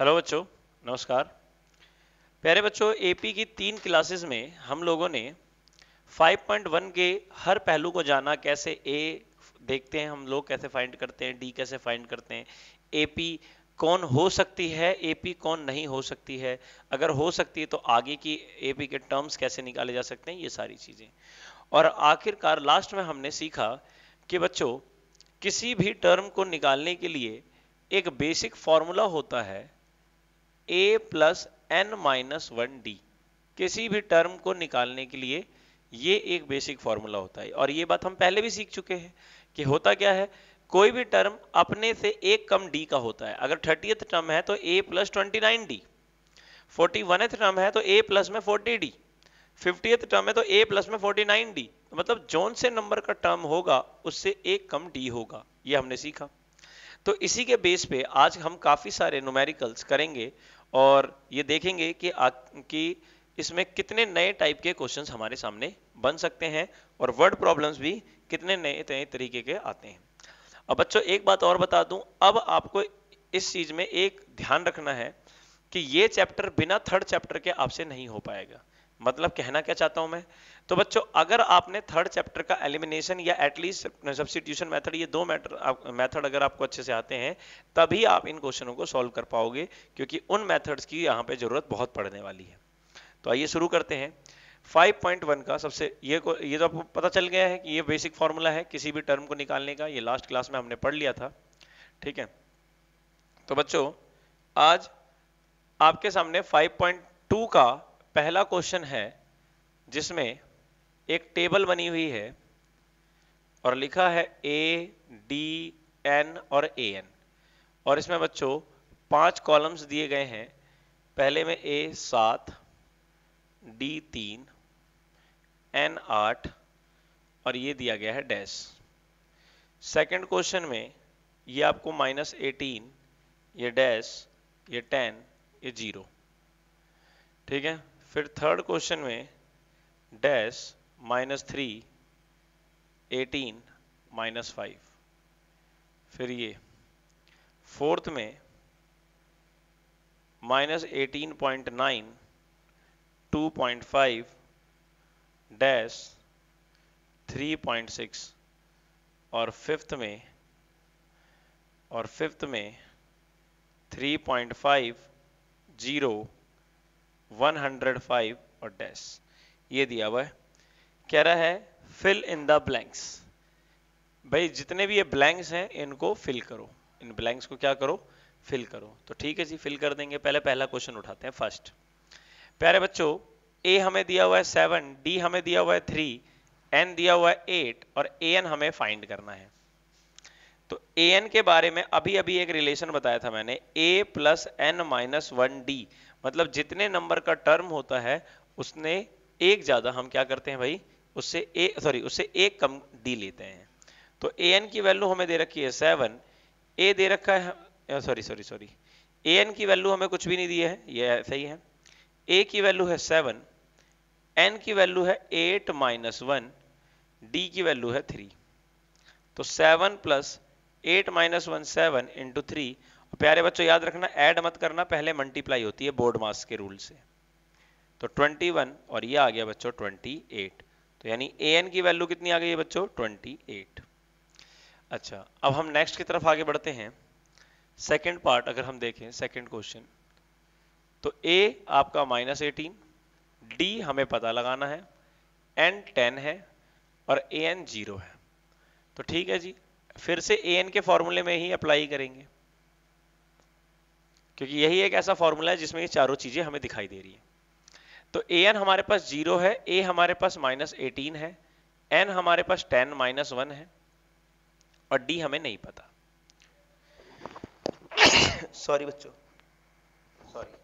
Hello बच्चों नमस्कार प्यारे बच्चों एपी की तीन क्लासेस में हम लोगों ने 5.1 के हर पहलू को जाना कैसे ए देखते हैं हम लोग कैसे फाइंड करते हैं डी कैसे फाइंड करते हैं एपी कौन हो सकती है एपी कौन नहीं हो सकती है अगर हो सकती है तो आगे की एपी के टर्म्स कैसे निकाले जा सकते हैं ये सारी चीज़ें और आखिरकार लास्ट में हमने सीखा कि बच्चों किसी भी टर्म को निकालने के लिए एक बेसिक फॉर्मूला होता है a plus N minus one D किसी भी टर्म को निकालने के लिए ये एक बेसिक फॉर्मूला होता है और ये बात हम पहले भी सीख चुके हैं कि होता क्या है कोई भी टर्म अपने से एक कम d का होता है अगर थर्टी टर्म है तो a plus twenty nine D forty oneth term है तो a प्लस में फोर्टी डी फिफ्टीएथ टर्म है तो a प्लस में फोर्टी नाइन डी तो मतलब जोन से नंबर का टर्म होगा उससे एक कम d होगा ये हमने सीखा तो इसी के बेस पे आज हम काफ़ी सारे नोमेरिकल्स करेंगे और ये देखेंगे कि आ, कि इसमें कितने नए टाइप के क्वेश्चन हमारे सामने बन सकते हैं और वर्ड प्रॉब्लम्स भी कितने नए नए तरीके के आते हैं अब बच्चों एक बात और बता दूं अब आपको इस चीज में एक ध्यान रखना है कि ये चैप्टर बिना थर्ड चैप्टर के आपसे नहीं हो पाएगा मतलब कहना क्या चाहता हूं मैं तो बच्चों अगर आपने थर्ड चैप्टर का एलिमिनेशन या एटलीस्ट सब्सटीट्यूशन मेथड ये दो मैटर मेथड अगर आपको अच्छे से आते हैं तभी आप इन क्वेश्चनों को सॉल्व कर पाओगे क्योंकि उन मेथड्स की यहाँ पे जरूरत बहुत पड़ने वाली है तो आइए शुरू करते हैं 5.1 का सबसे ये को ये तो आपको पता चल गया है कि ये बेसिक फॉर्मूला है किसी भी टर्म को निकालने का ये लास्ट क्लास में हमने पढ़ लिया था ठीक है तो बच्चों आज आपके सामने फाइव का पहला क्वेश्चन है जिसमें एक टेबल बनी हुई है और लिखा है ए डी एन और ए एन और इसमें बच्चों पांच कॉलम्स दिए गए हैं पहले में ए सात डी तीन एन आठ और ये दिया गया है डैश सेकंड क्वेश्चन में ये आपको माइनस एटीन ये डैश ये टेन ये जीरो ठीक है फिर थर्ड क्वेश्चन में dash minus three eighteen minus five फिर ये फोर्थ में minus eighteen point nine two point five dash three point six और फिफ्थ में और फिफ्थ में थ्री पॉइंट फाइव जीरो 105 और डैश ये दिया हुआ है कह रहा है फिल इन द ब्लैंक्स भाई जितने भी ये ब्लैंक्स हैं इनको फिल करो इन ब्लैंक्स को क्या करो फिल करो तो ठीक है जी फिल कर देंगे पहले पहला क्वेश्चन उठाते हैं फर्स्ट प्यारे बच्चों ए हमें दिया हुआ है सेवन डी हमें दिया हुआ है थ्री एन दिया हुआ है एट और ए एन हमें फाइंड करना है तो ए एन के बारे में अभी अभी एक रिलेशन बताया था मैंने A plus N minus one D मतलब जितने नंबर का टर्म होता है उसने एक ज़्यादा हम क्या करते हैं भाई उससे ए सॉरी उससे एक कम डी लेते हैं तो ए एन की वैल्यू हमें दे रखी है सेवन ए दे रखा है sorry sorry sorry A N की वैल्यू हमें कुछ भी नहीं दी है ये ऐसा ही है ए की वैल्यू है सेवन एन की वैल्यू है एट माइनस वन डी की वैल्यू है थ्री तो seven plus eight minus one seven into three प्यारे बच्चों याद रखना ऐड मत करना पहले मल्टीप्लाई होती है बोर्ड मास के रूल से तो 21 और ये आ गया बच्चों 28 तो यानी ए एन की वैल्यू कितनी आ गई है बच्चों 28 अच्छा अब हम नेक्स्ट की तरफ आगे बढ़ते हैं सेकंड पार्ट अगर हम देखें सेकंड क्वेश्चन तो ए आपका माइनस एटीन डी हमें पता लगाना है एन टेन है और ए एन जीरो है तो ठीक है जी फिर से ए एन के फॉर्मूले में ही अप्लाई करेंगे क्योंकि यही एक ऐसा फॉर्मूला है जिसमें ये चारों चीजें हमें दिखाई दे रही है तो ए एन हमारे पास जीरो है ए हमारे पास माइनस एटीन है एन हमारे पास टेन माइनस वन है और डी हमें नहीं पता सॉरी बच्चों सॉरी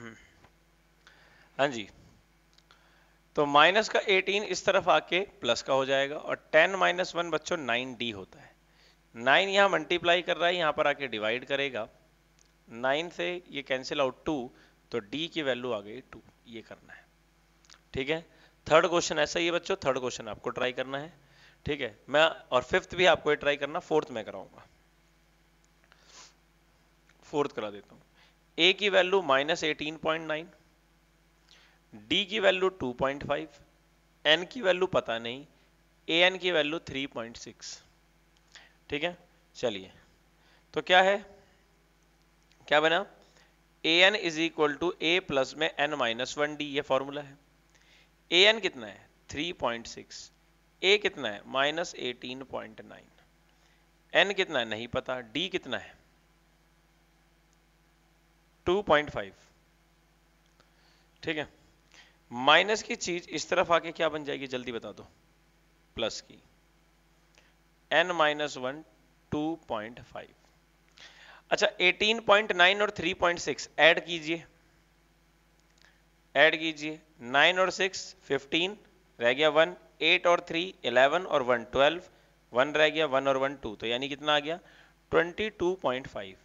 हम्म। हाँ जी तो माइनस का 18 इस तरफ आके प्लस का हो जाएगा और 10 माइनस वन बच्चों 9d होता है नाइन यहाँ मल्टीप्लाई कर रहा है यहाँ पर आके डिवाइड करेगा नाइन से ये कैंसिल आउट टू तो डी की वैल्यू आ गई टू ये करना है ठीक है थर्ड क्वेश्चन ऐसा ही है बच्चों थर्ड क्वेश्चन आपको ट्राई करना है ठीक है मैं और फिफ्थ भी आपको ट्राई करना फोर्थ में कराऊंगा फोर्थ करा देता हूँ ए की value minus eighteen point nine D की value two point five N की वैल्यू पता नहीं ए एन की वैल्यू थ्री पॉइंट सिक्स ठीक है चलिए तो क्या है क्या बना A N is equal to A plus में एन माइनस वन डी ये फॉर्मूला है ए एन कितना है थ्री पॉइंट सिक्स ए कितना है minus eighteen point nine N कितना है नहीं पता डी कितना है 2.5 ठीक है माइनस की चीज इस तरफ आके क्या बन जाएगी जल्दी बता दो प्लस की N minus one two point five अच्छा नाइन और सिक्स एड कीजिए एड कीजिए नाइन और सिक्स फिफ्टीन रह गया वन एट और थ्री इलेवन और वन ट्वेल्व वन रह गया वन और वन टू तो यानी कितना आ गया five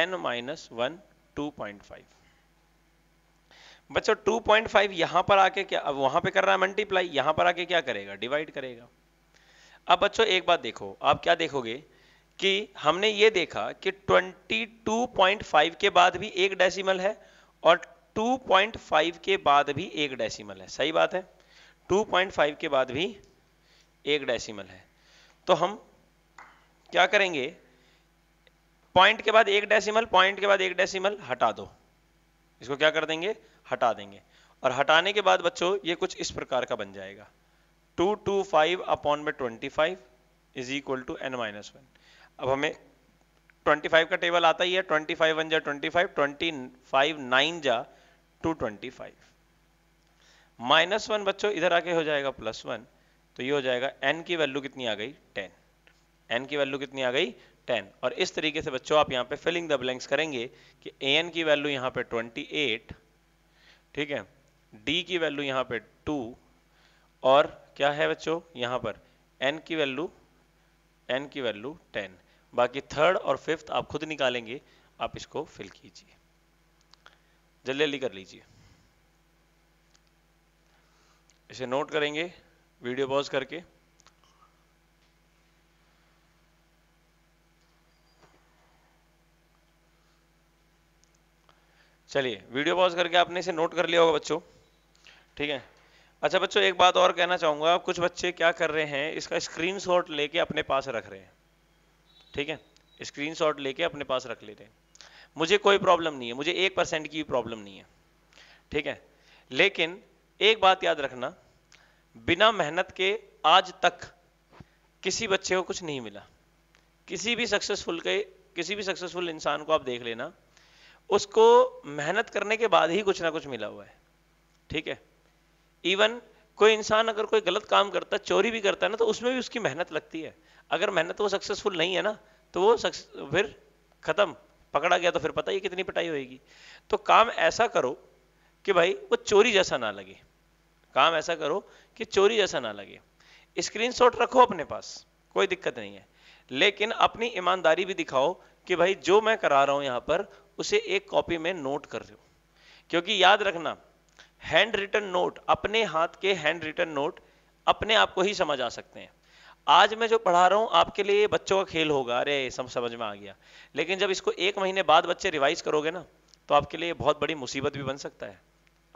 N minus one two बच्चों 2.5 यहां पर आके क्या अब वहां पे कर रहा है मल्टीप्लाई यहां पर आके क्या करेगा डिवाइड करेगा अब बच्चों एक बात देखो आप क्या देखोगे कि हमने ये देखा कि 22.5 के बाद भी एक डेसिमल है और 2.5 के बाद भी एक डेसिमल है सही बात है 2.5 के बाद भी एक डेसिमल है तो हम क्या करेंगे पॉइंट के बाद एक डेसिमल पॉइंट के बाद एक डेसिमल हटा दो इसको क्या कर देंगे हटा देंगे और हटाने के बाद बच्चों ये कुछ इस प्रकार का बन जाएगा टू टू फाइव अपॉन में twenty five is equal to n minus one अब हमें ट्वेंटी फाइव का टेबल आता ही है ट्वेंटी फाइव वन जा twenty five twenty five nine जा two twenty five minus one बच्चों इधर आके हो जाएगा प्लस वन तो ये हो जाएगा एन की वैल्यू कितनी आ गई टेन एन की वैल्यू कितनी आ गई टेन और इस तरीके से बच्चों आप यहाँ पे फिलिंग द ब्लैंक्स करेंगे कि ए एन की वैल्यू यहाँ पे ट्वेंटी एट ठीक है डी की वैल्यू यहाँ पे टू और क्या है बच्चों यहाँ पर एन की वैल्यू एन की वैल्यू टेन बाकी थर्ड और फिफ्थ आप खुद निकालेंगे आप इसको फिल कीजिए जल्दी जल्दी कर लीजिए इसे नोट करेंगे वीडियो पॉज करके चलिए वीडियो पॉज करके आपने इसे नोट कर लिया होगा बच्चों ठीक है अच्छा बच्चों एक बात और कहना चाहूँगा कुछ बच्चे क्या कर रहे हैं इसका स्क्रीन शॉट लेके अपने पास रख रहे हैं ठीक है स्क्रीन शॉट लेके अपने पास रख लेते हैं मुझे कोई प्रॉब्लम नहीं है मुझे एक परसेंट की प्रॉब्लम नहीं है ठीक है लेकिन एक बात याद रखना बिना मेहनत के आज तक किसी बच्चे को कुछ नहीं मिला किसी भी सक्सेसफुल के किसी भी सक्सेसफुल इंसान को आप देख लेना उसको मेहनत करने के बाद ही कुछ ना कुछ मिला हुआ है ठीक है इवन कोई इंसान अगर कोई गलत काम करता है चोरी भी करता है ना तो उसमें भी उसकी मेहनत लगती है अगर मेहनत वो सक्सेसफुल नहीं है ना तो वो फिर खत्म पकड़ा गया तो फिर पता ही कितनी पिटाई होगी तो काम ऐसा करो कि भाई वो चोरी जैसा ना लगे काम ऐसा करो कि चोरी जैसा ना लगे स्क्रीनशॉट रखो अपने पास कोई दिक्कत नहीं है लेकिन अपनी ईमानदारी भी दिखाओ कि भाई जो मैं करा रहा हूं यहां पर उसे एक कॉपी में नोट कर रहे हो क्योंकि याद रखना हैंड रिटन नोट अपने हाथ के हैंड रिटन नोट अपने आप को ही समझ आ सकते हैं आज मैं जो पढ़ा रहा हूं आपके लिए बच्चों का खेल होगा अरे सब समझ में आ गया लेकिन जब इसको एक महीने बाद बच्चे रिवाइज करोगे ना तो आपके लिए बहुत बड़ी मुसीबत भी बन सकता है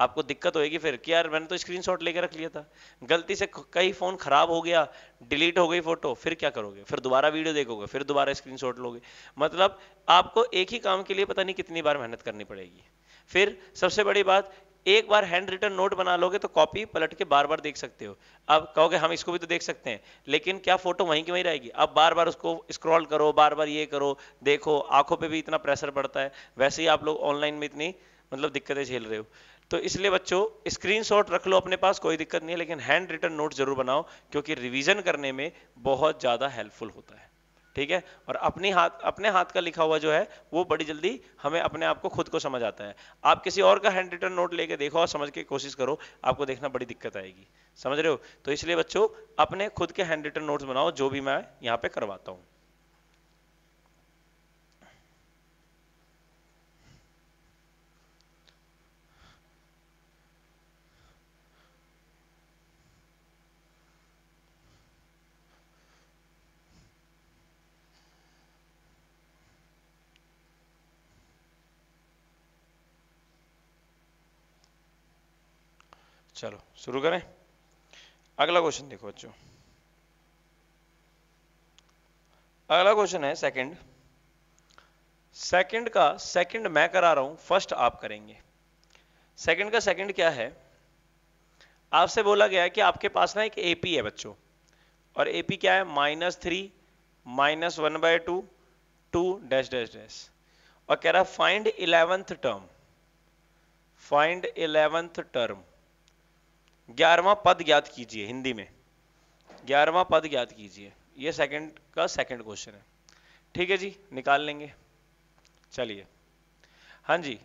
आपको दिक्कत होगी फिर कि यार मैंने तो स्क्रीनशॉट लेकर रख लिया था गलती से कई फ़ोन ख़राब हो गया डिलीट हो गई फ़ोटो फिर क्या करोगे फिर दोबारा वीडियो देखोगे फिर दोबारा स्क्रीनशॉट लोगे मतलब आपको एक ही काम के लिए पता नहीं कितनी बार मेहनत करनी पड़ेगी फिर सबसे बड़ी बात एक बार हैंड रिटर्न नोट बना लोगे तो कॉपी पलट के बार बार देख सकते हो अब कहोगे हम इसको भी तो देख सकते हैं लेकिन क्या फोटो वहीं की वहीं रहेगी अब बार बार उसको स्क्रॉल करो बार बार ये करो देखो आंखों पे भी इतना प्रेशर पड़ता है वैसे ही आप लोग ऑनलाइन में इतनी मतलब दिक्कतें झेल रहे हो तो इसलिए बच्चों स्क्रीन रख लो अपने पास कोई दिक्कत नहीं है लेकिन हैंड रिटर्न नोट जरूर बनाओ क्योंकि रिविजन करने में बहुत ज़्यादा हेल्पफुल होता है ठीक है और अपनी हाथ अपने हाथ का लिखा हुआ जो है वो बड़ी जल्दी हमें अपने आप को खुद को समझ आता है आप किसी और का हैंड रिटर्न नोट लेके देखो और समझ के कोशिश करो आपको देखना बड़ी दिक्कत आएगी समझ रहे हो तो इसलिए बच्चों अपने खुद के हैंड रिटर्न नोट्स बनाओ जो भी मैं यहाँ पे करवाता हूँ चलो शुरू करें अगला क्वेश्चन देखो बच्चों अगला क्वेश्चन है सेकंड सेकंड का सेकंड मैं करा रहा हूं फर्स्ट आप करेंगे सेकंड का सेकंड क्या है आपसे बोला गया कि आपके पास ना एक एपी है बच्चों और एपी क्या है minus three minus one by two two dash dash dash और कह रहा find eleventh term find eleventh term ग्यारहवां पद ज्ञात कीजिए हिंदी में ग्यारहवां पद ज्ञात कीजिए ये सेकंड का सेकंड क्वेश्चन है ठीक है जी निकाल लेंगे चलिए हाँ जी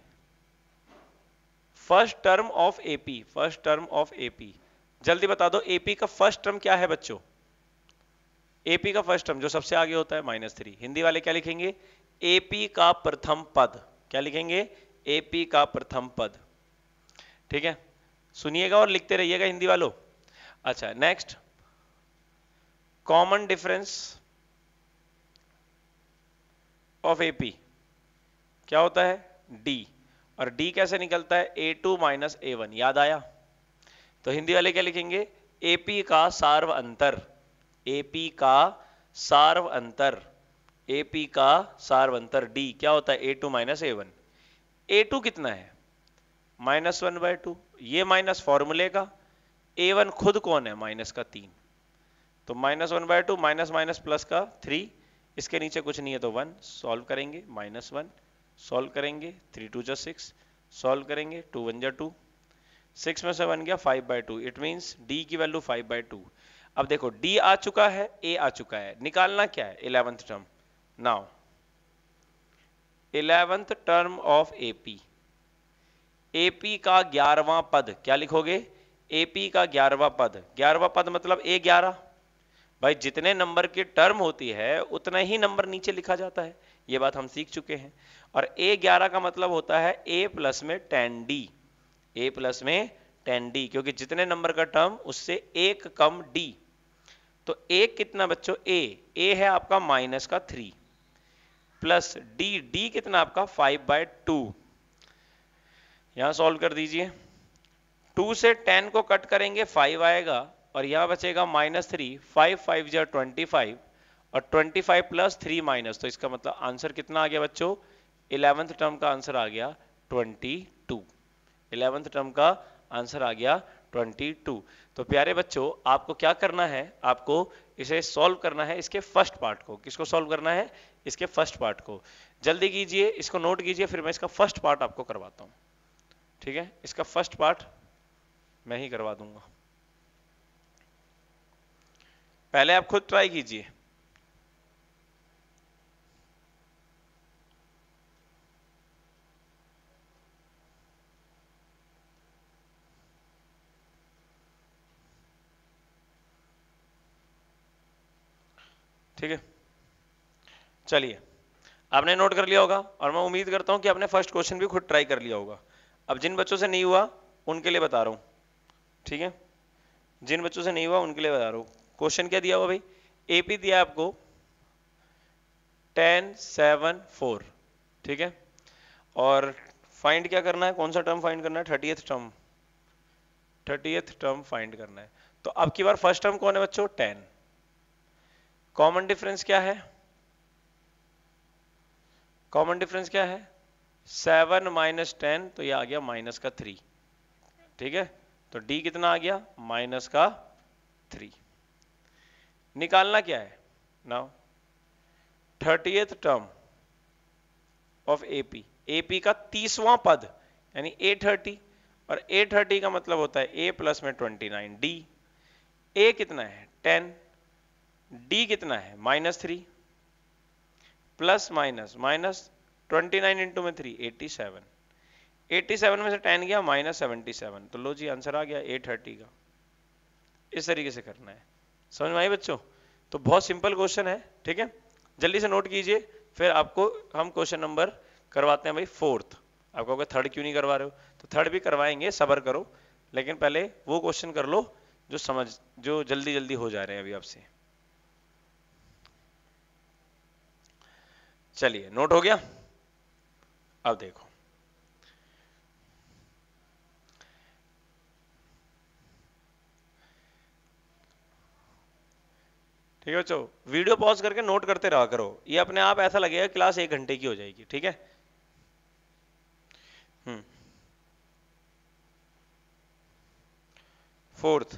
first term of AP first term of AP जल्दी बता दो एपी का फर्स्ट टर्म क्या है बच्चों एपी का फर्स्ट टर्म जो सबसे आगे होता है माइनस थ्री हिंदी वाले क्या लिखेंगे एपी का प्रथम पद क्या लिखेंगे एपी का प्रथम पद ठीक है सुनिएगा और लिखते रहिएगा हिंदी वालों अच्छा next common difference of AP क्या होता है डी और डी कैसे निकलता है a two minus a one याद आया तो हिंदी वाले क्या लिखेंगे एपी का सार्व अंतर एपी का सार्व अंतर एपी का सार्व अंतर डी क्या होता है a two minus a one a two कितना है माइनस वन बाय टू ये माइनस फॉर्मूले का ए वन खुद कौन है माइनस का तीन तो minus one by two minus minus plus का थ्री इसके नीचे कुछ नहीं है तो वन सॉल्व करेंगे माइनस वन सॉल्व करेंगे थ्री टू जो सिक्स सॉल्व करेंगे टू वन जो टू सिक्स में से वन गया five by two it means d की वैल्यू फाइव बाई टू अब देखो डी आ चुका है ए आ चुका है निकालना क्या है eleventh term now eleventh term of A P AP का ग्यारहवां पद क्या लिखोगे एपी का ग्यारहवा पद ग्यारहवा पद मतलब ए ग्यारह भाई जितने नंबर की टर्म होती है उतना ही नंबर नीचे लिखा जाता है ये बात हम सीख चुके हैं और ए ग्यारह का मतलब होता है ए प्लस में टेन डी ए प्लस में टेन डी क्योंकि जितने नंबर का टर्म उससे एक कम डी तो ए कितना बच्चों ए ए है आपका माइनस का थ्री प्लस डी डी कितना आपका फाइव बाय टू यहां सॉल्व कर दीजिए 2 से 10 को कट करेंगे 5 आएगा और यहां बचेगा माइनस थ्री फाइव फाइव जो ट्वेंटी फाइव और 25 फाइव प्लस थ्री माइनस तो इसका मतलब आंसर कितना आ गया बच्चों इलेवेंथ टर्म का आंसर आ गया 22 टू इलेवेंथ टर्म का आंसर आ गया 22 तो प्यारे बच्चों आपको क्या करना है आपको इसे सॉल्व करना है इसके फर्स्ट पार्ट को किसको सॉल्व करना है इसके फर्स्ट पार्ट को जल्दी कीजिए इसको नोट कीजिए फिर मैं इसका फर्स्ट पार्ट आपको करवाता हूँ ठीक है इसका फर्स्ट पार्ट मैं ही करवा दूंगा पहले आप खुद ट्राई कीजिए ठीक है चलिए आपने नोट कर लिया होगा और मैं उम्मीद करता हूं कि आपने फर्स्ट क्वेश्चन भी खुद ट्राई कर लिया होगा अब जिन बच्चों से नहीं हुआ उनके लिए बता रहा हूं ठीक है जिन बच्चों से नहीं हुआ उनके लिए बता रहा हूं क्वेश्चन क्या दिया हुआ भाई एपी दिया आपको टेन सेवन फोर ठीक है और फाइंड क्या करना है कौन सा टर्म फाइंड करना है thirtieth term thirty term find करना है तो अब की बार फर्स्ट टर्म कौन है बच्चों टेन कॉमन डिफरेंस क्या है कॉमन डिफरेंस क्या है सेवन माइनस टेन तो ये आ गया माइनस का थ्री ठीक है तो डी कितना आ गया माइनस का थ्री निकालना क्या है now thirtieth term of AP AP का तीसवां पद यानी ए थर्टी और ए थर्टी का मतलब होता है ए प्लस में ट्वेंटी नाइन डी ए कितना है टेन डी कितना है minus three plus minus minus twenty में थ्री एटी सेवन में से टेन गया माइनस सेवेंटी तो लो जी आंसर आ गया एट थर्टी का इस तरीके से करना है समझ में आई बच्चों तो बहुत सिंपल क्वेश्चन है ठीक है जल्दी से नोट कीजिए फिर आपको हम क्वेश्चन नंबर करवाते हैं भाई फोर्थ आप कहोगे थर्ड क्यों नहीं करवा रहे हो तो थर्ड भी करवाएंगे सबर करो लेकिन पहले वो क्वेश्चन कर लो जो समझ जो जल्दी जल्दी हो जा रहे हैं अभी आपसे चलिए नोट हो गया अब देखो ठीक है बच्चों वीडियो पॉज करके नोट करते रहा करो ये अपने आप ऐसा लगेगा क्लास एक घंटे की हो जाएगी ठीक है फोर्थ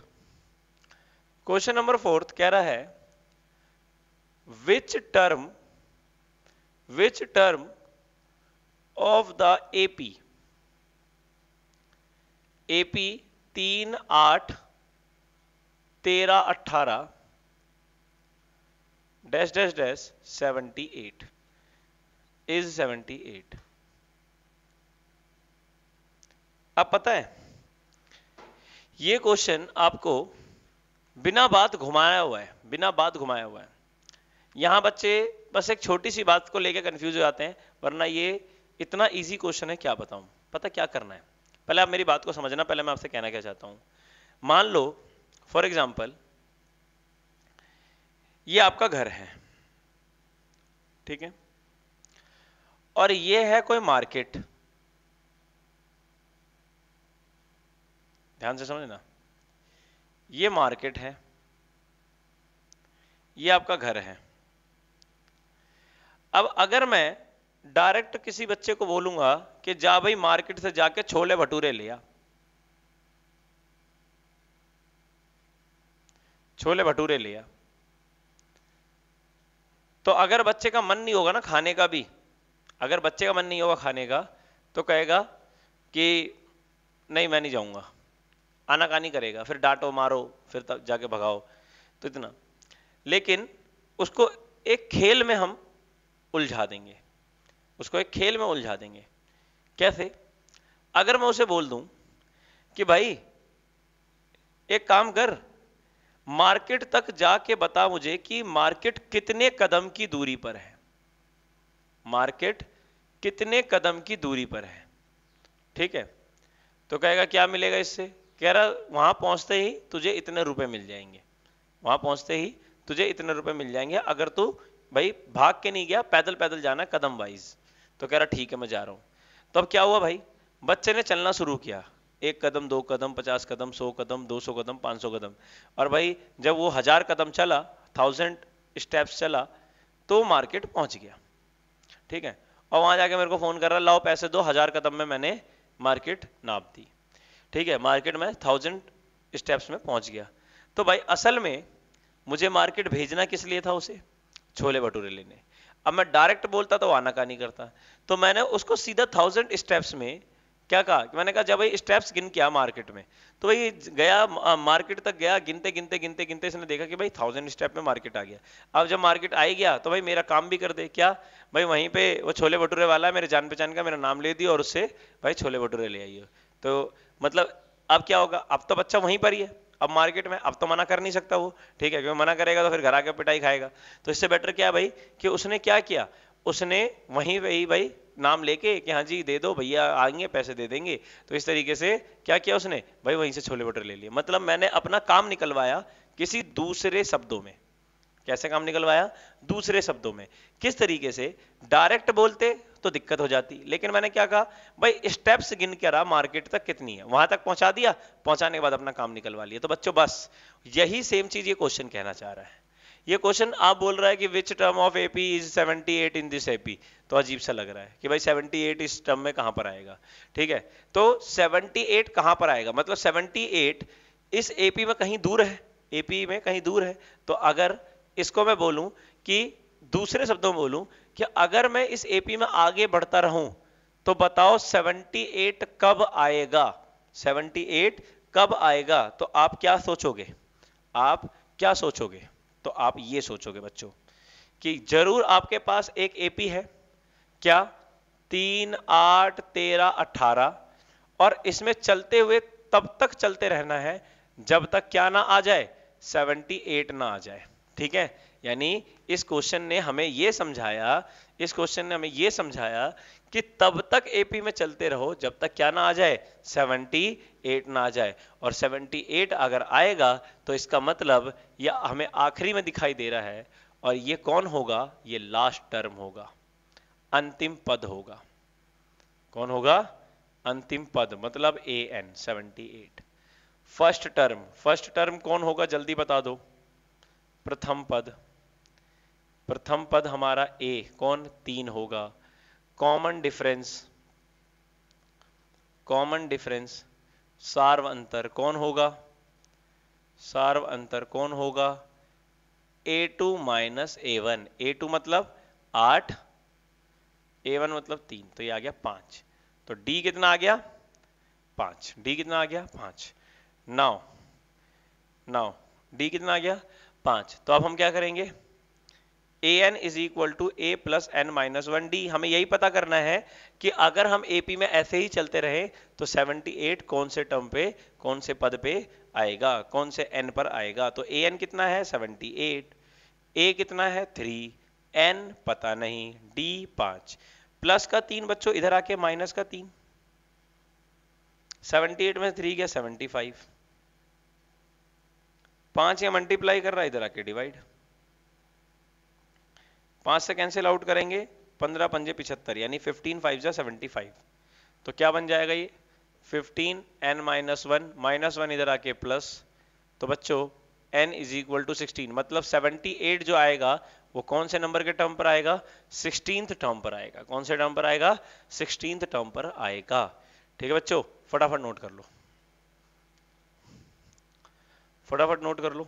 क्वेश्चन नंबर फोर्थ कह रहा है which term which term of the AP AP तीन आठ तेरह अठारह dash dash dash seventy eight is seventy eight अब पता है ये क्वेश्चन आपको बिना बात घुमाया हुआ है बिना बात घुमाया हुआ है यहां बच्चे बस एक छोटी सी बात को लेकर कंफ्यूज हो जाते हैं वरना ये इतना ईजी क्वेश्चन है क्या बताऊं पता क्या करना है पहले आप मेरी बात को समझना पहले मैं आपसे कहना क्या चाहता हूं मान लो फॉर एग्जाम्पल ये आपका घर है ठीक है और ये है कोई मार्केट ध्यान से समझना ये मार्केट है ये आपका घर है अब अगर मैं डायरेक्ट किसी बच्चे को बोलूंगा कि जा भाई मार्केट से जाके छोले भटूरे लिया छोले भटूरे लिया तो अगर बच्चे का मन नहीं होगा ना खाने का भी अगर बच्चे का मन नहीं होगा खाने का तो कहेगा कि नहीं मैं नहीं जाऊंगा आनाकानी करेगा फिर डांटो मारो फिर तब जाके भगाओ तो इतना लेकिन उसको एक खेल में हम उलझा देंगे उसको एक खेल में उलझा देंगे कैसे अगर मैं उसे बोल दूं कि भाई एक काम कर मार्केट तक जाके बता मुझे कि मार्केट कितने कदम की दूरी पर है मार्केट कितने कदम की दूरी पर है ठीक है तो कहेगा क्या मिलेगा इससे कह रहा वहां पहुंचते ही तुझे इतने रुपए मिल जाएंगे वहां पहुंचते ही तुझे इतने रुपए मिल जाएंगे अगर तू भाई भाग के नहीं गया पैदल पैदल जाना कदम वाइज तो कह रहा ठीक है मैं जा रहा हूं तो अब क्या हुआ भाई बच्चे ने चलना शुरू किया एक कदम दो कदम पचास कदम सौ कदम दो सौ कदम पांच सौ कदम और भाई जब वो हजार कदम चला थाउजेंड स्टेप्स चला तो मार्केट पहुंच गया ठीक है और वहां जाके मेरे को फोन कर रहा लाओ पैसे दो हजार कदम में मैंने मार्केट नाप दी ठीक है मार्केट में थाउजेंड स्टेप्स में पहुंच गया तो भाई असल में मुझे मार्केट भेजना किस लिए था उसे छोले भटूरे लेने अब मैं डायरेक्ट बोलता तो आना का नहीं करता तो मैंने उसको सीधा थाउजेंड स्टेप्स में क्या कहा मैंने कहा जब भाई स्टेप्स गिन किया मार्केट में तो भाई गया मार्केट तक गया गिनते गिनते गिनते गिनते इसने देखा कि भाई थाउजेंड स्टेप में मार्केट आ गया अब जब मार्केट आ गया तो भाई मेरा काम भी कर दे क्या भाई वहीं पे वो छोले भटूरे वाला है मेरे जान पहचान का मेरा नाम ले दिया और उससे भाई छोले भटूरे ले आइए तो मतलब अब क्या होगा अब तो बच्चा वहीं पर ही है अब मार्केट में अब तो मना कर नहीं सकता वो ठीक है क्योंकि मना करेगा तो फिर घर आके पिटाई खाएगा तो इससे बेटर क्या भाई कि उसने क्या किया उसने वहीं वही भाई नाम लेके कि हाँ जी दे दो भैया आएंगे पैसे दे देंगे तो इस तरीके से क्या किया उसने भाई वहीं से छोले भटूरे ले लिए मतलब मैंने अपना काम निकलवाया किसी दूसरे शब्दों में कैसे काम निकलवाया दूसरे शब्दों में किस तरीके से डायरेक्ट बोलते तो दिक्कत हो जाती लेकिन मैंने क्या कहा भाई स्टेप्स गिन के रहा मार्केट तक कितनी है वहां तक पहुंचा दिया पहुंचाने के बाद अपना काम निकलवा लिया तो बच्चों बस यही सेम चीज ये क्वेश्चन कहना चाह रहा है ये क्वेश्चन आप बोल रहा है कि which term of AP is 78 in this AP तो अजीब सा लग रहा है कि भाई 78 इस टर्म में कहां पर आएगा ठीक है तो 78 कहां पर आएगा मतलब 78 इस एपी में कहीं दूर है एपी में कहीं दूर है तो अगर इसको मैं बोलूं कि दूसरे शब्दों में बोलूं कि अगर मैं इस एपी में आगे बढ़ता रहूं तो बताओ 78 कब आएगा 78 कब आएगा तो आप क्या सोचोगे आप क्या सोचोगे तो आप ये सोचोगे बच्चों कि जरूर आपके पास एक एपी है क्या तीन आठ तेरह अठारह और इसमें चलते हुए तब तक चलते रहना है जब तक क्या ना आ जाए 78 ना आ जाए ठीक है यानी इस क्वेश्चन ने हमें यह समझाया इस क्वेश्चन ने हमें यह समझाया कि तब तक एपी में चलते रहो जब तक क्या ना आ जाए 78 ना आ जाए और 78 अगर आएगा तो इसका मतलब यह हमें आखिरी में दिखाई दे रहा है और ये कौन होगा ये लास्ट टर्म होगा अंतिम पद होगा कौन होगा अंतिम पद मतलब a n seventy eight first term first term कौन होगा जल्दी बता दो प्रथम पद प्रथम पद हमारा ए कौन तीन होगा कॉमन डिफरेंस कॉमन डिफरेंस सार्व अंतर कौन होगा सार्व अंतर कौन होगा a two minus a one a two मतलब आठ ए वन मतलब तीन तो ये आ गया पांच तो डी कितना आ गया पांच डी कितना आ गया पांच नौ नौ डी कितना आ गया पांच तो अब हम क्या करेंगे a N is equal to A plus N minus one d हमें यही पता करना है कि अगर हम ए पी में ऐसे ही चलते रहे तो 78 कौन से टर्म पे कौन से पद पे आएगा कौन से एन पर आएगा तो ए एन कितना है 78 ए कितना है 3 एन पता नहीं डी 5 प्लस का तीन बच्चों इधर आके माइनस का तीन 78 में थ्री गया 75 फाइव पांच या मल्टीप्लाई कर रहा है इधर आके डिवाइड पांच से कैंसिल आउट करेंगे पंद्रह पंजे पिछहत्तर यानी फिफ्टीन फाइव जा सेवेंटी फाइव तो क्या बन जाएगा ये fifteen n minus one minus one इधर आके प्लस तो बच्चों n is equal to sixteen मतलब सेवेंटी एट जो आएगा वो कौन से नंबर के टर्म पर आएगा सिक्सटीन टर्म पर आएगा कौन से टर्म पर आएगा सिक्सटीन टर्म पर आएगा ठीक है बच्चों फटाफट नोट कर लो फटाफट नोट कर लो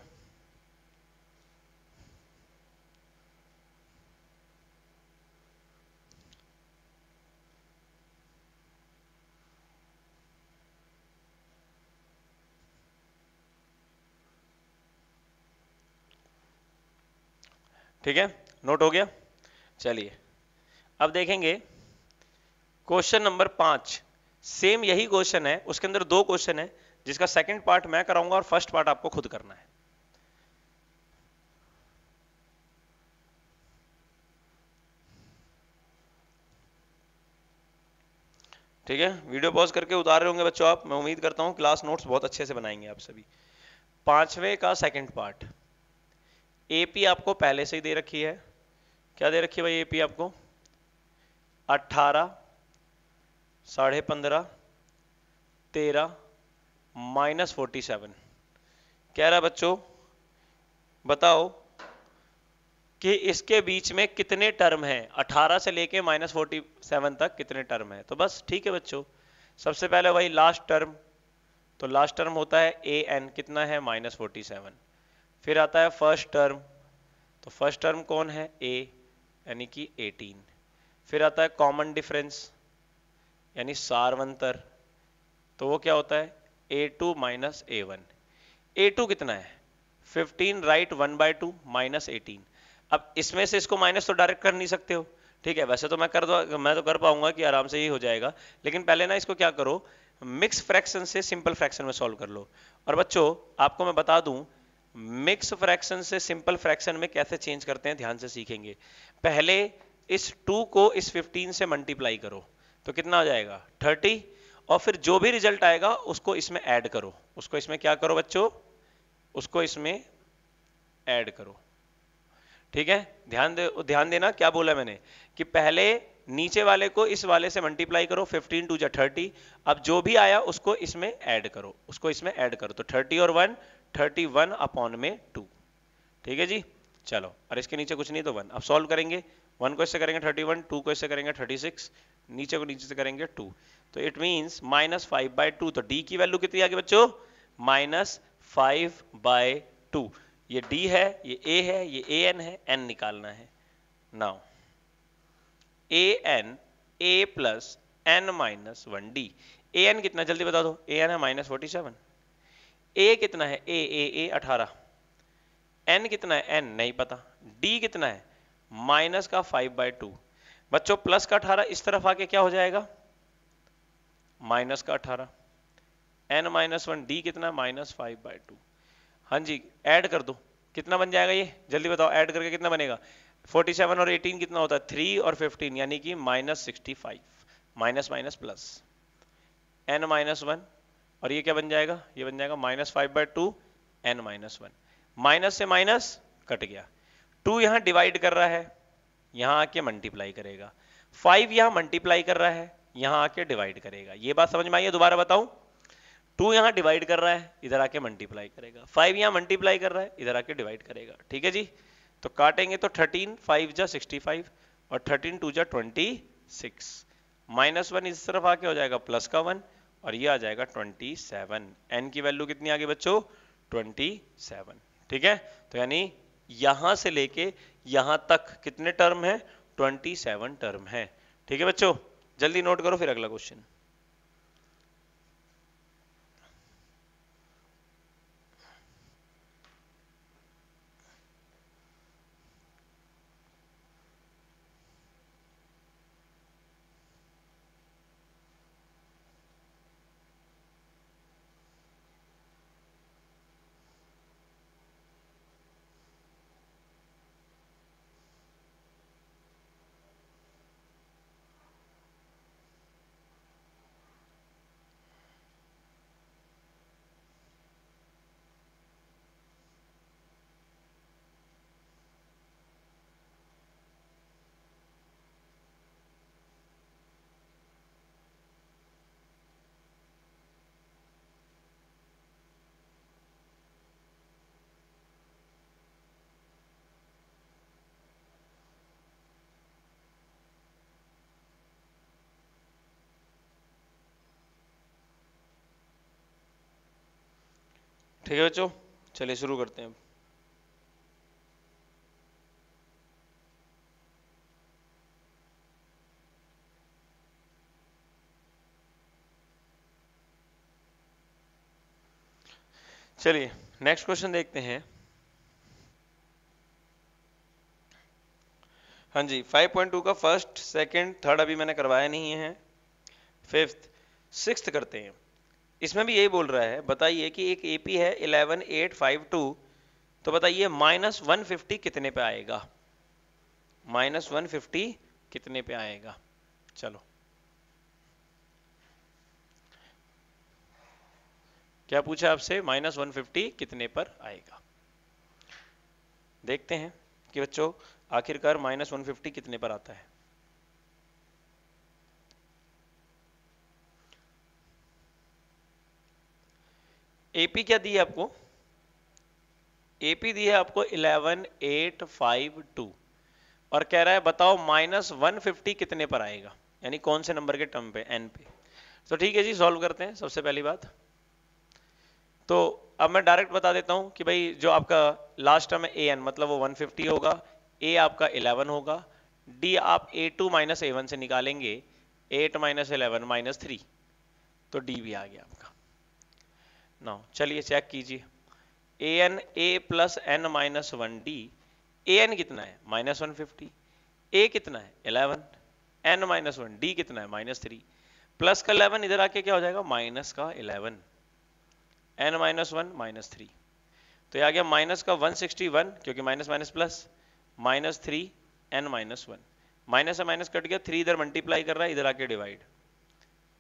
ठीक है नोट हो गया चलिए अब देखेंगे क्वेश्चन नंबर पांच सेम यही क्वेश्चन है उसके अंदर दो क्वेश्चन है जिसका सेकंड पार्ट मैं कराऊंगा और फर्स्ट पार्ट आपको खुद करना है ठीक है वीडियो पॉज करके उतार रहे होंगे बच्चों आप मैं उम्मीद करता हूं क्लास नोट्स बहुत अच्छे से बनाएंगे आप सभी पांचवे का सेकंड पार्ट एपी आपको पहले से ही दे रखी है क्या दे रखी है भाई एपी आपको अट्ठारह साढ़े पंद्रह तेरह माइनस फोर्टी सेवन कह रहा बच्चों बताओ कि इसके बीच में कितने टर्म हैं 18 से लेके माइनस फोर्टी सेवन तक कितने टर्म हैं तो बस ठीक है बच्चों सबसे पहले भाई लास्ट टर्म तो लास्ट टर्म होता है ए एन कितना है माइनस फोर्टी सेवन फिर आता है फर्स्ट टर्म तो फर्स्ट टर्म कौन है ए यानी कि 18 फिर आता है कॉमन डिफरेंस यानी सारवंतर तो वो क्या होता है a two minus a one a two कितना है 15 right one by two minus eighteen अब इसमें से इसको माइनस तो डायरेक्ट कर नहीं सकते हो ठीक है वैसे तो मैं कर दो मैं तो कर पाऊंगा कि आराम से ही हो जाएगा लेकिन पहले ना इसको क्या करो मिक्स फ्रैक्शन से सिंपल फ्रैक्शन में सॉल्व कर लो और बच्चों आपको मैं बता दूं मिक्स फ्रैक्शन से सिंपल फ्रैक्शन में कैसे चेंज करते हैं ध्यान से सीखेंगे पहले इस टू को इस फिफ्टीन से मल्टीप्लाई करो तो कितना हो जाएगा थर्टी और फिर जो भी रिजल्ट आएगा उसको इसमें ऐड करो उसको इसमें क्या करो बच्चों उसको इसमें ऐड करो ठीक है ध्यान दे ध्यान देना क्या बोला मैंने कि पहले नीचे वाले को इस वाले से मल्टीप्लाई करो 15 टू जो थर्टी अब जो भी आया उसको इसमें ऐड करो उसको इसमें ऐड करो तो 30 और 1 थर्टी वन अपॉन में टू ठीक है जी चलो और इसके नीचे कुछ नहीं तो वन अब सॉल्व करेंगे वन को इससे करेंगे थर्टी वन टू को इससे करेंगे थर्टी सिक्स नीचे को नीचे से करेंगे टू तो it means minus five by two तो डी की वैल्यू कितनी आगे बच्चों माइनस फाइव बाय टू ये डी है ये ए है ये ए एन है एन निकालना है now a n a plus N minus one d a n कितना जल्दी बता दो ए एन है माइनस फोर्टी सेवन ए कितना है ए ए ए अठारह एन कितना है एन नहीं पता डी कितना है माइनस का फाइव बाय टू बच्चों प्लस का अठारह इस तरफ आके क्या हो जाएगा माइनस का अठारह एन माइनस वन डी कितना माइनस फाइव बाई टू हाँ जी ऐड कर दो कितना बन जाएगा ये जल्दी बताओ ऐड करके कितना बनेगा 47 और 18 कितना होता है थ्री और 15 यानी कि minus sixty minus minus plus N minus one और ये क्या बन जाएगा ये बन जाएगा minus five by two n minus one minus से माइनस कट गया टू यहां डिवाइड कर रहा है यहां आके मल्टीप्लाई करेगा फाइव यहां मल्टीप्लाई कर रहा है यहां आके डिवाइड करेगा ये बात समझ में आई है दोबारा बताऊं टू यहां डिवाइड कर रहा है इधर आके मल्टीप्लाई करेगा फाइव यहां मल्टीप्लाई कर रहा है इधर आके डिवाइड करेगा ठीक है जी तो काटेंगे तो थर्टीन फाइव जा सिक्सटी फाइव और थर्टीन टू जा ट्वेंटी सिक्स माइनस वन इस तरफ आके हो जाएगा प्लस का वन और ये आ जाएगा ट्वेंटी सेवन एन की वैल्यू कितनी आ गई बच्चों ट्वेंटी सेवन ठीक है तो यानी यहां से लेके यहां तक कितने टर्म है ट्वेंटी सेवन टर्म है ठीक है बच्चों जल्दी नोट करो फिर अगला क्वेश्चन ठीक है बच्चों चलिए शुरू करते हैं चलिए नेक्स्ट क्वेश्चन देखते हैं हाँ जी 5.2 का फर्स्ट सेकंड थर्ड अभी मैंने करवाया नहीं है फिफ्थ सिक्स्थ करते हैं इसमें भी यही बोल रहा है बताइए कि एक एपी है 11852 तो बताइए माइनस फिफ्टी कितने पे आएगा माइनस फिफ्टी कितने पे आएगा चलो क्या पूछा आपसे माइनस वन कितने पर आएगा देखते हैं कि बच्चों आखिरकार माइनस वन कितने पर आता है एपी क्या दी है आपको एपी दी है आपको 11852 और कह रहा है बताओ माइनस फिफ्टी कितने पर आएगा यानी कौन से नंबर के टर्म पे एन पे तो ठीक है जी सॉल्व करते हैं सबसे पहली बात तो अब मैं डायरेक्ट बता देता हूं कि भाई जो आपका लास्ट टर्म है ए एन मतलब वो 150 होगा ए आपका 11 होगा डी आप a two minus a one से निकालेंगे eight minus eleven minus three तो डी भी आ गया आपका नाउ चलिए चेक कीजिए a n a plus N minus one d a n कितना है माइनस वन फिफ्टी ए कितना है eleven n minus one d कितना है माइनस थ्री प्लस का इलेवन इधर आके क्या हो जाएगा माइनस का eleven n minus one minus three तो ये आ गया माइनस का वन सिक्सटी वन क्योंकि minus minus plus minus three n minus one minus से माइनस कट गया थ्री इधर मल्टीप्लाई कर रहा है इधर आके डिवाइड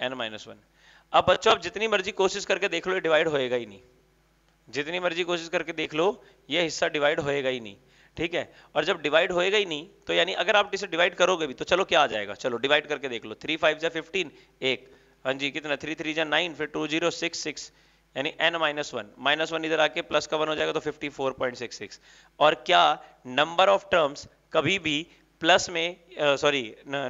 एन माइनस वन अब बच्चों आप जितनी मर्जी कोशिश करके देख लो डिवाइड होएगा ही नहीं जितनी मर्जी कोशिश करके देख लो ये हिस्सा डिवाइड होएगा ही नहीं ठीक है और जब डिवाइड होएगा ही नहीं तो यानी अगर आप इसे डिवाइड करोगे भी तो चलो क्या आ जाएगा चलो डिवाइड करके देख लो थ्री फाइव जै फिफ्टीन एक हाँ जी कितना थ्री थ्री जै नाइन फिर टू जीरो सिक्स सिक्स यानी n minus one minus one इधर आके प्लस का वन हो जाएगा तो fifty four point six six और क्या नंबर ऑफ टर्म्स कभी भी प्लस में सॉरी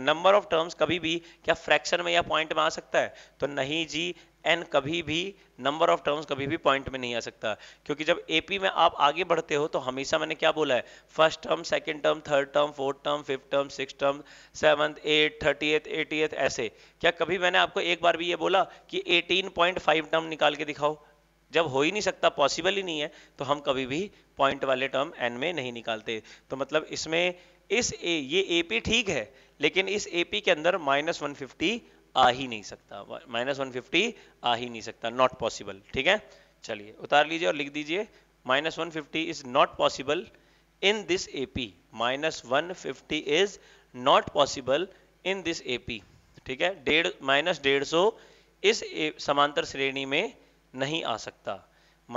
नंबर ऑफ टर्म्स कभी भी क्या फ्रैक्शन में या पॉइंट में आ सकता है तो नहीं जी एन कभी भी नंबर ऑफ टर्म्स कभी भी पॉइंट में नहीं आ सकता क्योंकि जब एपी में आप आगे बढ़ते हो तो हमेशा मैंने क्या बोला है first term second term third term fourth term fifth term six term seventh eight thirtieth eightieth ऐसे क्या कभी मैंने आपको एक बार भी ये बोला कि 18.5 टर्म निकाल के दिखाओ जब हो ही नहीं सकता पॉसिबल ही नहीं है तो हम कभी भी पॉइंट वाले टर्म एन में नहीं निकालते तो मतलब इसमें इस ए ये ए पी ठीक है लेकिन इस ए पी के अंदर माइनस वन फिफ्टी आ ही नहीं सकता माइनस वन फिफ्टी आ ही नहीं सकता नॉट पॉसिबल ठीक है चलिए उतार लीजिए और लिख दीजिए minus one fifty is not possible in this A P minus one fifty is not possible in this A P ठीक है डेढ़ माइनस डेढ़ सौ इस समांतर श्रेणी में नहीं आ सकता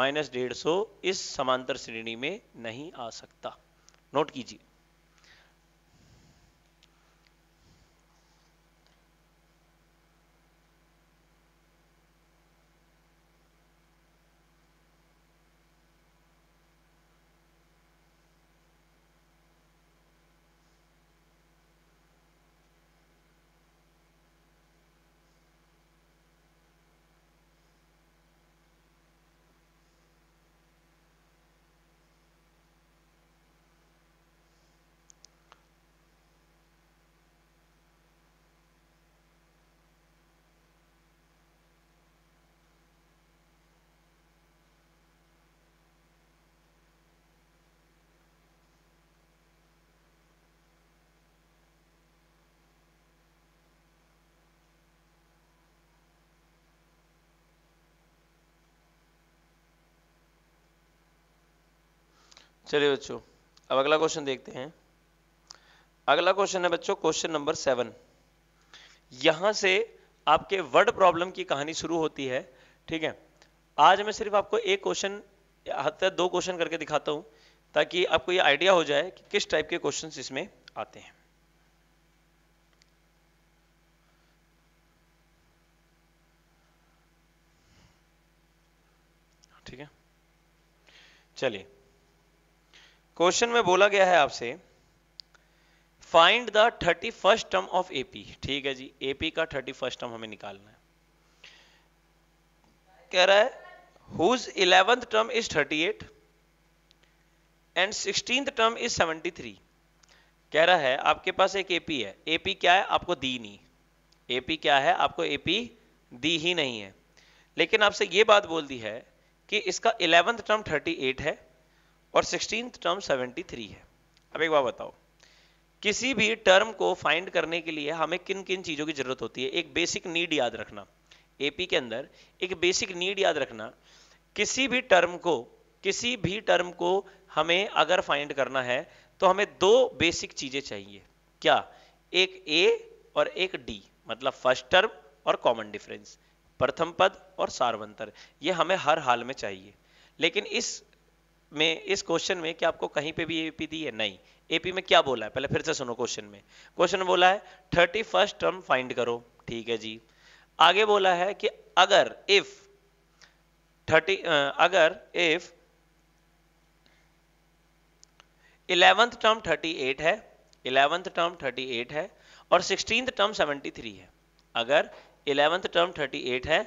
माइनस डेढ़ सौ इस समांतर श्रेणी में नहीं आ सकता नोट कीजिए चलिए बच्चों अब अगला क्वेश्चन देखते हैं अगला क्वेश्चन है बच्चों क्वेश्चन नंबर सेवन यहां से आपके वर्ड प्रॉब्लम की कहानी शुरू होती है ठीक है आज मैं सिर्फ आपको एक क्वेश्चन हत्या दो क्वेश्चन करके दिखाता हूं ताकि आपको ये आइडिया हो जाए कि किस टाइप के क्वेश्चंस इसमें आते हैं ठीक है चलिए क्वेश्चन में बोला गया है आपसे find the thirty first term of AP ठीक है जी एपी का थर्टी फर्स्ट टर्म हमें निकालना है कह रहा है whose eleventh term is thirty eight and sixteen term is seventy three कह रहा है आपके पास एक एपी है एपी क्या है आपको दी नहीं एपी क्या है आपको एपी दी ही नहीं है लेकिन आपसे ये बात बोल दी है कि इसका इलेवेंथ टर्म थर्टी एट है और सिक्सटीन टर्म 73 है अब एक बार बताओ किसी भी टर्म को फाइंड करने के लिए हमें किन किन चीज़ों की जरूरत होती है एक बेसिक नीड याद रखना एपी के अंदर एक बेसिक नीड याद रखना किसी भी टर्म को किसी भी टर्म को हमें अगर फाइंड करना है तो हमें दो बेसिक चीजें चाहिए क्या एक ए और एक डी मतलब फर्स्ट टर्म और कॉमन डिफरेंस प्रथम पद और सार्वंतर ये हमें हर हाल में चाहिए लेकिन इस में इस क्वेश्चन में क्या आपको कहीं पे भी एपी दी है नहीं एपी में क्या बोला है पहले फिर से सुनो क्वेश्चन में क्वेश्चन बोला है थर्टी फर्स्ट टर्म फाइंड करो ठीक है जी आगे बोला है कि अगर इफ थर्टी अगर if eleventh term thirty eight है इलेवेंथ टर्म थर्टी एट है और सिक्सटीन टर्म सेवेंटी थ्री है अगर इलेवेंथ टर्म थर्टी एट है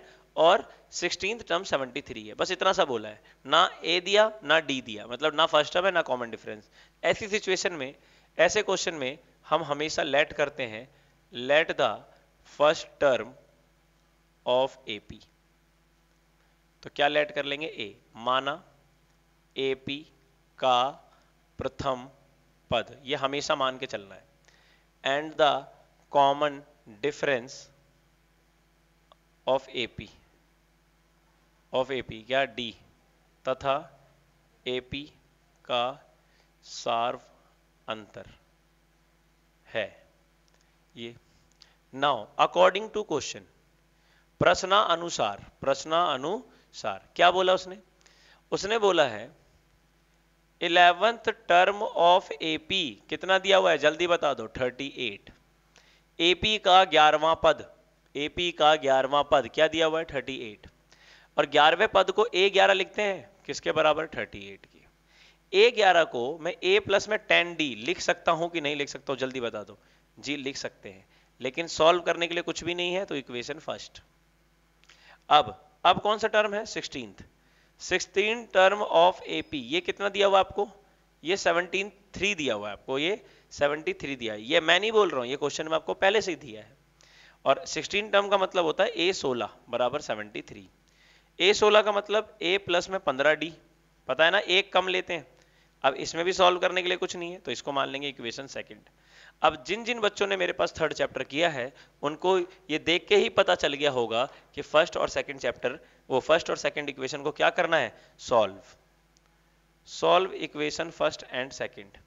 और सिक्सटीन टर्म सेवेंटी थ्री है बस इतना सा बोला है ना ए दिया ना डी दिया मतलब ना फर्स्ट टर्म है ना कॉमन डिफरेंस ऐसी सिचुएशन में ऐसे क्वेश्चन में हम हमेशा लेट करते हैं let the first term of A P तो क्या लेट कर लेंगे ए माना ए पी का प्रथम पद ये हमेशा मान के चलना है and the common difference of A P of AP क्या डी तथा एपी का सार्व अंतर है ये नाउ अकॉर्डिंग टू क्वेश्चन प्रश्न अनुसार प्रश्न अनुसार क्या बोला उसने उसने बोला है इलेवेंथ टर्म ऑफ एपी कितना दिया हुआ है जल्दी बता दो 38 एपी का ग्यारहवा पद एपी का ग्यारहवा पद क्या दिया हुआ है 38 और ग्यारहवें पद को ए ग्यारह लिखते हैं किसके बराबर थर्टी एट की ए ग्यारह को मैं ए प्लस में टेन डी लिख सकता हूं कि नहीं लिख सकता हूं जल्दी बता दो जी लिख सकते हैं लेकिन सॉल्व करने के लिए कुछ भी नहीं है तो इक्वेशन फर्स्ट अब अब कौन सा टर्म है sixteen sixteen term of AP ये कितना दिया हुआ आपको ये सेवनटीन थ्री दिया हुआ है आपको ये सेवनटी थ्री दिया है ये मैं नहीं बोल रहा हूँ ये क्वेश्चन में आपको पहले से ही दिया है और सिक्सटीन टर्म का मतलब होता है ए सोलह बराबर सेवनटी थ्री ए सोलह का मतलब ए प्लस में पंद्रह डी पता है ना एक कम लेते हैं अब इसमें भी सॉल्व करने के लिए कुछ नहीं है तो इसको मान लेंगे इक्वेशन सेकंड अब जिन जिन बच्चों ने मेरे पास थर्ड चैप्टर किया है उनको ये देख के ही पता चल गया होगा कि फर्स्ट और सेकंड चैप्टर वो फर्स्ट और सेकंड इक्वेशन को क्या करना है solve solve equation first and second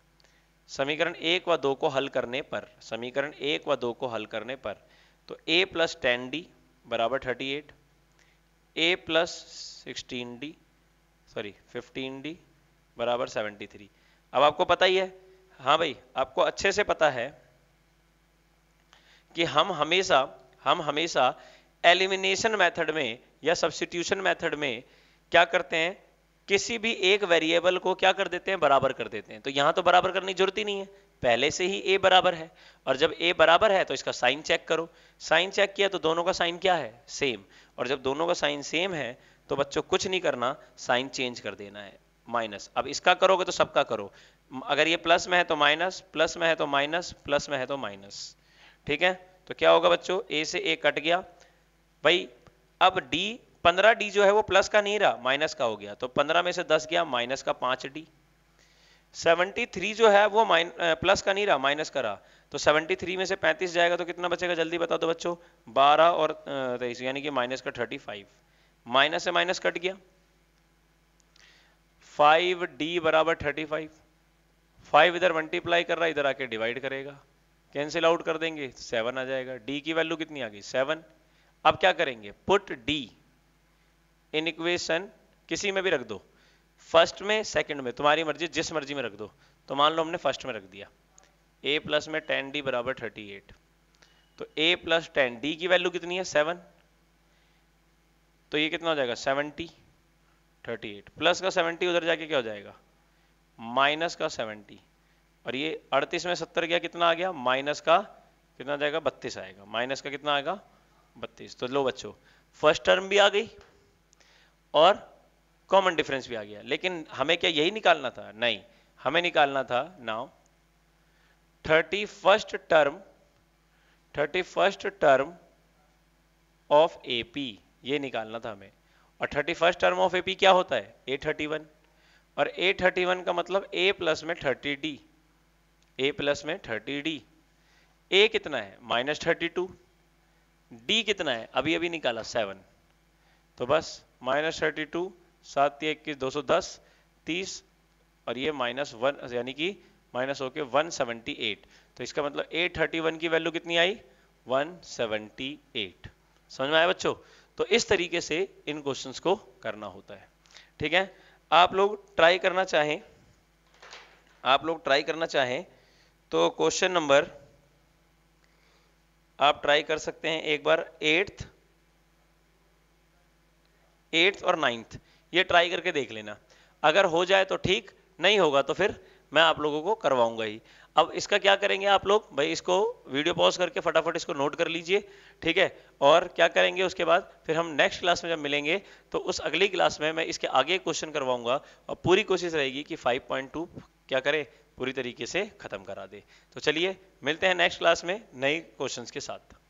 समीकरण एक व दो को हल करने पर समीकरण एक व दो को हल करने पर तो ए प्लस टेन डी बराबर thirty eight a plus sixteen d sorry fifteen d बराबर सेवेंटी थ्री अब आपको पता ही है हाँ भाई आपको अच्छे से पता है कि हम हमेशा हम हमेशा एलिमिनेशन मेथड में या सब्सिट्यूशन मेथड में क्या करते हैं किसी भी एक वेरिएबल को क्या कर देते हैं बराबर कर देते हैं तो यहां तो बराबर करने की जरूरत ही नहीं है पहले से ही ए बराबर है और जब ए बराबर है तो इसका साइन चेक करो साइन चेक किया तो दोनों का साइन क्या है सेम और जब दोनों का साइन सेम है तो बच्चों कुछ नहीं करना साइन चेंज कर देना है माइनस अब इसका करोगे तो सबका करो अगर ये प्लस में है तो माइनस प्लस में है तो माइनस प्लस में है तो माइनस ठीक है तो क्या होगा बच्चों ए से ए कट गया भाई अब डी पंद्रह डी जो है वो प्लस का नहीं रहा माइनस का हो गया तो पंद्रह में से दस गया माइनस का पांच डी 73 जो है वो माइन प्लस का नहीं रहा माइनस का रहा तो 73 में से 35 जाएगा तो कितना बचेगा जल्दी बता दो तो बच्चों 12 और तेईस यानी कि माइनस का 35 माइनस से माइनस कट गया 5d बराबर 35 फाइव इधर मल्टीप्लाई कर रहा है इधर आके डिवाइड करेगा कैंसिल आउट कर देंगे सेवन आ जाएगा डी की वैल्यू कितनी आ गई सेवन अब क्या करेंगे पुट डी इन इक्वेशन किसी में भी रख दो फर्स्ट में सेकंड में तुम्हारी मर्जी जिस मर्जी में रख दो तो मान लो हमने फर्स्ट में रख दिया ए प्लस में टेन डी बराबर थर्टी एट तो ए प्लस टेन डी की वैल्यू कितनी है सेवन तो ये कितना हो जाएगा सेवनटी थर्टी एट प्लस का सेवनटी उधर जाके क्या हो जाएगा माइनस का सेवनटी और ये अड़तीस में सत्तर गया कितना आ गया माइनस का कितना जाएगा बत्तीस आएगा माइनस का कितना आएगा बत्तीस तो लो बच्चों फर्स्ट टर्म भी आ गई और कॉमन डिफरेंस भी आ गया लेकिन हमें क्या यही निकालना था नहीं हमें निकालना था now thirty first term thirty first term of AP ये निकालना था हमें और thirty first term of AP क्या होता है ए थर्टी वन और ए थर्टी वन का मतलब ए प्लस में थर्टी डी ए प्लस में थर्टी डी ए कितना है माइनस थर्टी टू डी कितना है अभी अभी निकाला सेवन तो बस माइनस थर्टी टू सात इक्कीस दो सौ दस तीस और ये माइनस वन यानी कि माइनस होके वन सेवेंटी एट तो इसका मतलब एट थर्टी वन की वैल्यू कितनी आई वन सेवेंटी एट समझ में आया बच्चों तो इस तरीके से इन क्वेश्चंस को करना होता है ठीक है आप लोग ट्राई करना चाहें आप लोग ट्राई करना चाहें तो क्वेश्चन नंबर आप ट्राई कर सकते हैं एक बार एट्थ एट्थ और नाइन्थ ये ट्राई करके देख लेना अगर हो जाए तो ठीक नहीं होगा तो फिर मैं आप लोगों को करवाऊंगा ही अब इसका क्या करेंगे आप लोग भाई इसको वीडियो पॉज करके फटाफट इसको नोट कर लीजिए ठीक है और क्या करेंगे उसके बाद फिर हम नेक्स्ट क्लास में जब मिलेंगे तो उस अगली क्लास में मैं इसके आगे क्वेश्चन करवाऊंगा और पूरी कोशिश रहेगी कि 5.2 क्या करें पूरी तरीके से खत्म करा दे तो चलिए मिलते हैं नेक्स्ट क्लास में नई क्वेश्चन के साथ